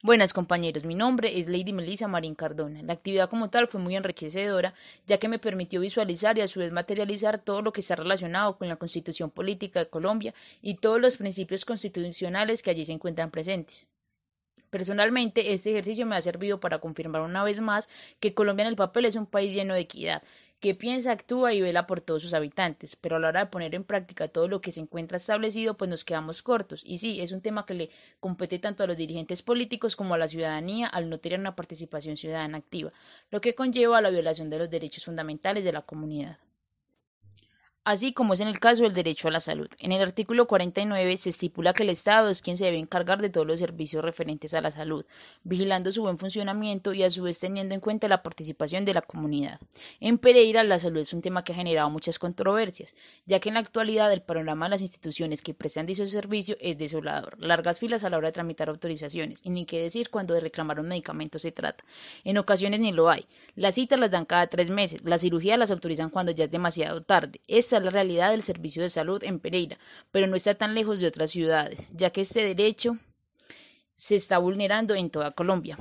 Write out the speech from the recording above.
Buenas compañeros, mi nombre es Lady Melissa Marín Cardona. La actividad como tal fue muy enriquecedora, ya que me permitió visualizar y a su vez materializar todo lo que está relacionado con la Constitución Política de Colombia y todos los principios constitucionales que allí se encuentran presentes. Personalmente, este ejercicio me ha servido para confirmar una vez más que Colombia en el papel es un país lleno de equidad, que piensa, actúa y vela por todos sus habitantes, pero a la hora de poner en práctica todo lo que se encuentra establecido, pues nos quedamos cortos. Y sí, es un tema que le compete tanto a los dirigentes políticos como a la ciudadanía al no tener una participación ciudadana activa, lo que conlleva a la violación de los derechos fundamentales de la comunidad así como es en el caso del derecho a la salud. En el artículo 49 se estipula que el Estado es quien se debe encargar de todos los servicios referentes a la salud, vigilando su buen funcionamiento y a su vez teniendo en cuenta la participación de la comunidad. En Pereira, la salud es un tema que ha generado muchas controversias, ya que en la actualidad el panorama de las instituciones que prestan dicho servicio es desolador, largas filas a la hora de tramitar autorizaciones, y ni qué decir cuando de reclamar un medicamento se trata. En ocasiones ni lo hay. Las citas las dan cada tres meses, las cirugías las autorizan cuando ya es demasiado tarde la realidad del servicio de salud en Pereira, pero no está tan lejos de otras ciudades, ya que este derecho se está vulnerando en toda Colombia.